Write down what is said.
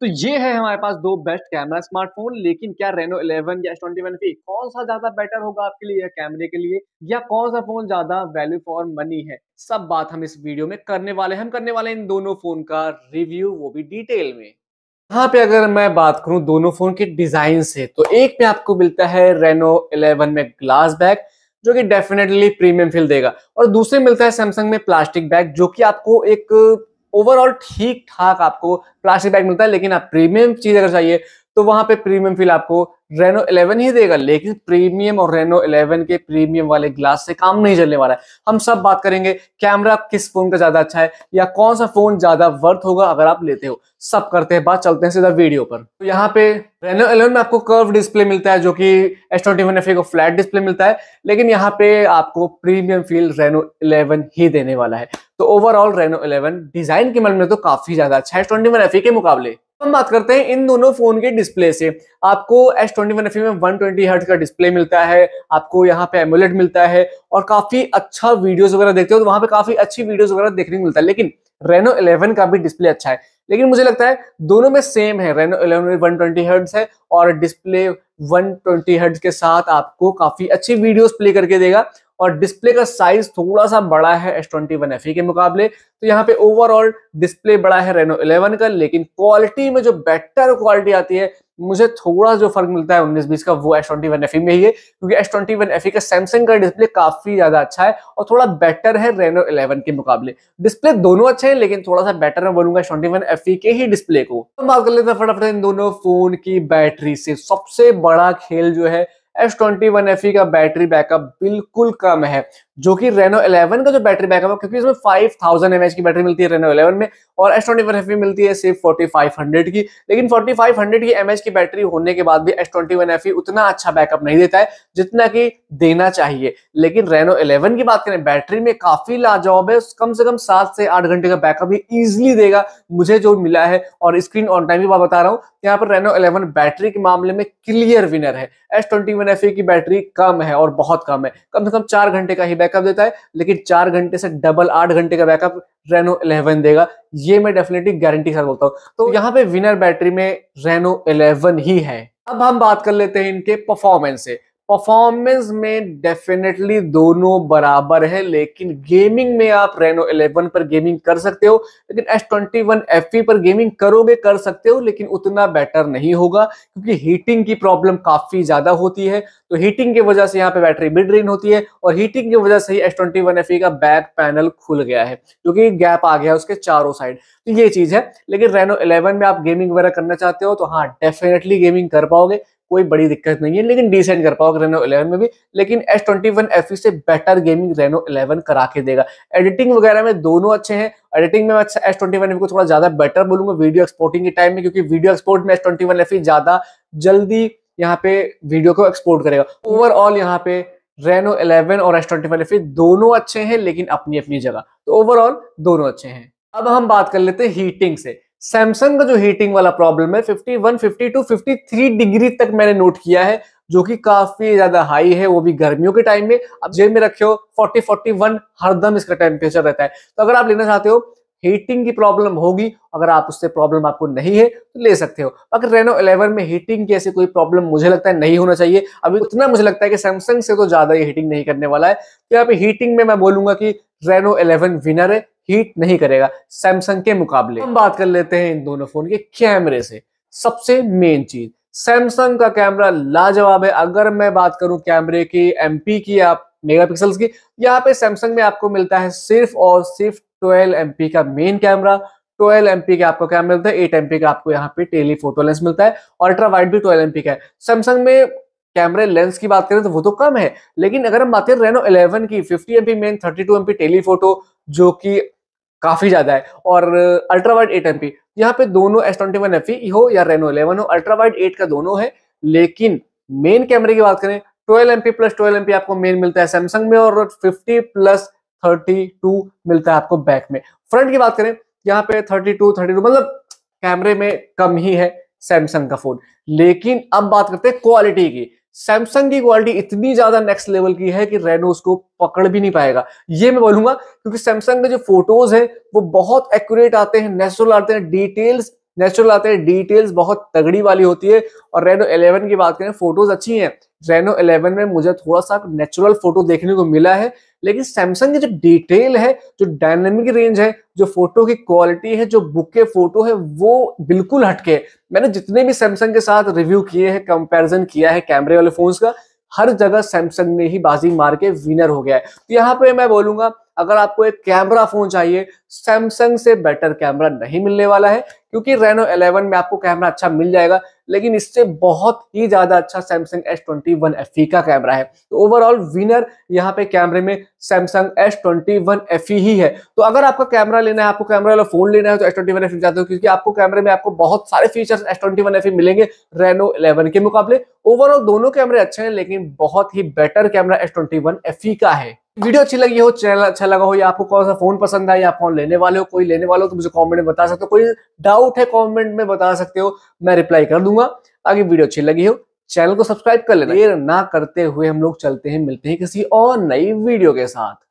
तो ये है हमारे पास दो बेस्ट कैमरा स्मार्टफोन लेकिन क्या रेनो 11 या एस कौन सा ज्यादा बेटर होगा आपके लिए या कैमरे के लिए या कौन सा फोन ज्यादा वैल्यू फॉर मनी है सब बात हम इस वीडियो में करने वाले हम करने वाले इन दोनों फोन का रिव्यू वो भी डिटेल में यहाँ पे अगर मैं बात करूं दोनों फोन के डिजाइन से तो एक में आपको मिलता है रेनो इलेवन में ग्लास बैग जो कि डेफिनेटली प्रीमियम फील देगा और दूसरे मिलता है सैमसंग में प्लास्टिक बैग जो कि आपको एक ओवरऑल ठीक ठाक आपको प्लास्टिक बैग मिलता है लेकिन आप प्रीमियम चीज अगर चाहिए तो वहां पे प्रीमियम फील आपको रेनो 11 ही देगा लेकिन प्रीमियम और रेनो 11 के प्रीमियम वाले ग्लास से काम नहीं चलने वाला है हम सब बात करेंगे कैमरा किस फोन का ज्यादा अच्छा है या कौन सा फोन ज्यादा वर्थ होगा अगर आप लेते हो सब करते हैं बात चलते हैं सीधा वीडियो पर तो यहाँ पे रेनो 11 में आपको कर्व डिस्प्ले मिलता है जो कि एस ट्वेंटी को फ्लैट डिस्प्ले मिलता है लेकिन यहाँ पे आपको प्रीमियम फील रेनो इलेवन ही देने वाला है तो ओवरऑल रेनो इलेवन डिजाइन के मन में तो काफी ज्यादा अच्छा है एस ट्वेंटी वन के मुकाबले हम बात करते हैं इन दोनों फोन के डिस्प्ले से आपको एस ट्वेंटी वन एफ में वन ट्वेंटी हर्ट का डिस्प्ले मिलता है आपको यहाँ पे एमुलेट मिलता है और काफी अच्छा वीडियोस वगैरह देखते हो तो वहां पे काफी अच्छी वीडियोस वगैरह देखने को मिलता है लेकिन रेनो 11 का भी डिस्प्ले अच्छा है लेकिन मुझे लगता है दोनों में सेम है रेनो 11 में 120 ट्वेंटी है और डिस्प्ले 120 ट्वेंटी के साथ आपको काफी अच्छी वीडियोस प्ले करके देगा और डिस्प्ले का साइज थोड़ा सा बड़ा है एस ट्वेंटी वन एफ के मुकाबले तो यहाँ पे ओवरऑल डिस्प्ले बड़ा है रेनो 11 का लेकिन क्वालिटी में जो बेटर क्वालिटी आती है मुझे थोड़ा जो फर्क मिलता है उन्नीस बीस का वो एस ट्वेंटी वन एफ में ही है क्योंकि एस ट्वेंटी वन एफ का सैमसंग का डिस्प्ले काफी ज्यादा अच्छा है और थोड़ा बेटर है रेनो 11 के मुकाबले डिस्प्ले दोनों अच्छे हैं लेकिन थोड़ा सा बेटर मैं बोलूंगा एस ट्वेंटी वन एफ के ही डिस्प्ले को हम बात कर लेते हैं फटाफट इन दोनों फोन की बैटरी से सबसे बड़ा खेल जो है S twenty one F E का बैटरी बैकअप बिल्कुल कम है जो कि रेनो 11 का जो बैटरी बैकअप है क्योंकि इसमें 5000 थाउजेंड की बैटरी मिलती है रेनो 11 में और एस ट्वेंटी वन एफ मिलती है सिर्फ 4500 की लेकिन 4500 की एम की बैटरी होने के बाद भी एस ट्वेंटी वन एफ उतना अच्छा बैकअप नहीं देता है जितना कि देना चाहिए लेकिन रेनो 11 की बात करें बैटरी में काफी लाजवाब है कम से कम सात से आठ घंटे का बैकअप ही ईजिली देगा मुझे जो मिला है और स्क्रीन ऑन टाइम भी बात बता रहा हूँ यहाँ पर रेनो 11 बैटरी के मामले में क्लियर विनर है एस ट्वेंटी वन की बैटरी कम है और बहुत कम है कम से कम चार घंटे का ही बैकअप देता है लेकिन चार घंटे से डबल आठ घंटे का बैकअप रेनो 11 देगा ये मैं डेफिनेटली गारंटी सर साथ बोलता हूँ तो, तो- यहाँ पे विनर बैटरी में रेनो 11 ही है अब हम बात कर लेते हैं इनके परफॉर्मेंस से परफॉर्मेंस में डेफिनेटली दोनों बराबर है लेकिन गेमिंग में आप रेनो 11 पर गेमिंग कर सकते हो लेकिन एस ट्वेंटी वन एफ पर गेमिंग करोगे कर सकते हो लेकिन उतना बेटर नहीं होगा क्योंकि हीटिंग की प्रॉब्लम काफ़ी ज़्यादा होती है तो हीटिंग की वजह से यहाँ पे बैटरी मिड ड्रेन होती है और हीटिंग की वजह से ही एस ट्वेंटी वन एफ का बैक पैनल खुल गया है क्योंकि गैप आ गया है उसके चारों साइड तो ये चीज़ है लेकिन रेनो इलेवन में आप गेमिंग वगैरह करना चाहते हो तो हाँ डेफिनेटली गेमिंग कर पाओगे कोई बड़ी दिक्कत नहीं है लेकिन डिसेंट कर पाओगे रेनो 11 में भी लेकिन एस ट्वेंटी वन एफ से बेटर गेमिंग रेनो 11 करा के देगा एडिटिंग वगैरह में दोनों अच्छे हैं एडिटिंग में अच्छा एस ट्वेंटी वन को थोड़ा ज्यादा बेटर बोलूंगा वीडियो एक्सपोर्टिंग के टाइम में क्योंकि वीडियो एक्सपोर्ट में एस ट्वेंटी वन एफ ज्यादा जल्दी यहाँ पे वीडियो को एक्सपोर्ट करेगा ओवरऑल यहाँ पे रेनो 11 और एस ट्वेंटी वन एफ दोनों अच्छे हैं लेकिन अपनी अपनी जगह तो ओवरऑल दोनों अच्छे हैं अब हम बात कर लेते हैं हीटिंग से सैमसंग का जो हीटिंग वाला प्रॉब्लम है 51, 52, 53 डिग्री तक मैंने नोट किया है जो कि काफी ज्यादा हाई है वो भी गर्मियों के टाइम में अब जेब में रखे हो फोर्टी फोर्टी वन हरदम इसका टेम्परेचर रहता है तो अगर आप लेना चाहते हो हीटिंग की प्रॉब्लम होगी अगर आप उससे प्रॉब्लम आपको नहीं है तो ले सकते हो अगर रेनो 11 में हीटिंग की ऐसी कोई प्रॉब्लम मुझे लगता है नहीं होना चाहिए अभी उतना मुझे लगता है कि सैमसंग से तो ज़्यादा ये हीटिंग नहीं करने वाला है तो यहाँ पे हीटिंग में मैं बोलूंगा कि रेनो 11 विनर है हीट नहीं करेगा सैमसंग के मुकाबले हम बात कर लेते हैं इन दोनों फोन के कैमरे से सबसे मेन चीज सैमसंग का कैमरा लाजवाब है अगर मैं बात करूं कैमरे की एमपी की आप मेगापिक्सल्स की यहाँ पे सैमसंग में आपको मिलता है सिर्फ और सिर्फ 12 एम का मेन कैमरा 12 एमपी का आपको कैमरा मिलता है 8 एमपी का आपको यहाँ पे टेलीफोटो लेंस मिलता है अल्ट्रा वाइड भी 12 एमपी का है सैमसंग में कैमरे लेंस की बात करें तो वो तो कम है लेकिन अगर हम बात करें रेनो 11 की 50 एमपी मेन 32 एमपी टेलीफोटो जो कि काफी ज्यादा है और ultra wide eight M P यहाँ पे दोनों एस ट्वेंटी वन एफ हो या रेनो इलेवन हो अल्ट्रा वाइड एट का दोनों है लेकिन मेन कैमरे की बात करें twelve M plus twelve M आपको मेन मिलता है सैमसंग में और फिफ्टी प्लस थर्टी टू मिलता है आपको बैक में फ्रंट की बात करें यहाँ पे थर्टी टू थर्टी टू मतलब कैमरे में कम ही है सैमसंग का फोन लेकिन अब बात करते हैं क्वालिटी की सैमसंग की क्वालिटी इतनी ज्यादा नेक्स्ट लेवल की है कि रेनो उसको पकड़ भी नहीं पाएगा ये मैं बोलूंगा क्योंकि सैमसंग के जो फोटोज हैं वो बहुत एक्यूरेट आते हैं नेचुरल आते हैं डिटेल्स नेचुरल आते हैं डिटेल्स बहुत तगड़ी वाली होती है और रेनो 11 की बात करें फोटोज अच्छी हैं रेनो 11 में मुझे थोड़ा सा नेचुरल फोटो देखने को मिला है लेकिन सैमसंग की जो डिटेल है जो डायनेमिक रेंज है जो फोटो की क्वालिटी है जो बुक के फोटो है वो बिल्कुल हटके मैंने जितने भी सैमसंग के साथ रिव्यू किए हैं कंपैरिजन किया है कैमरे वाले फोन्स का हर जगह सैमसंग ने ही बाजी मार के विनर हो गया है तो यहाँ पे मैं बोलूंगा अगर आपको एक कैमरा फोन चाहिए सैमसंग से बेटर कैमरा नहीं मिलने वाला है क्योंकि रेनो 11 में आपको कैमरा अच्छा मिल जाएगा लेकिन इससे बहुत ही ज्यादा अच्छा Samsung S twenty one F का कैमरा है तो ओवरऑल विनर यहाँ पे कैमरे में सैमसंग एस ट्वेंटी वन ही है तो अगर आपका कैमरा लेना है आपको कैमरा वाला फोन लेना है तो एस ट्वेंटी वन हो क्योंकि आपको कैमरे में आपको बहुत सारे फीचर्स एस ट्वेंटी वन मिलेंगे रेनो इलेवन के मुकाबले ओवरऑल दोनों कैमरे अच्छे हैं लेकिन बहुत ही better camera S twenty one F E का है वीडियो अच्छी लगी हो चैनल अच्छा लगा हो या आपको कौन सा फोन पसंद है या फोन लेने वाले हो कोई लेने वाले हो तो मुझे कमेंट में बता सकते हो कोई डाउट है कमेंट में बता सकते हो मैं रिप्लाई कर दूंगा आगे वीडियो अच्छी लगी हो चैनल को सब्सक्राइब कर लेना ना करते हुए हम लोग चलते हैं मिलते हैं किसी और नई वीडियो के साथ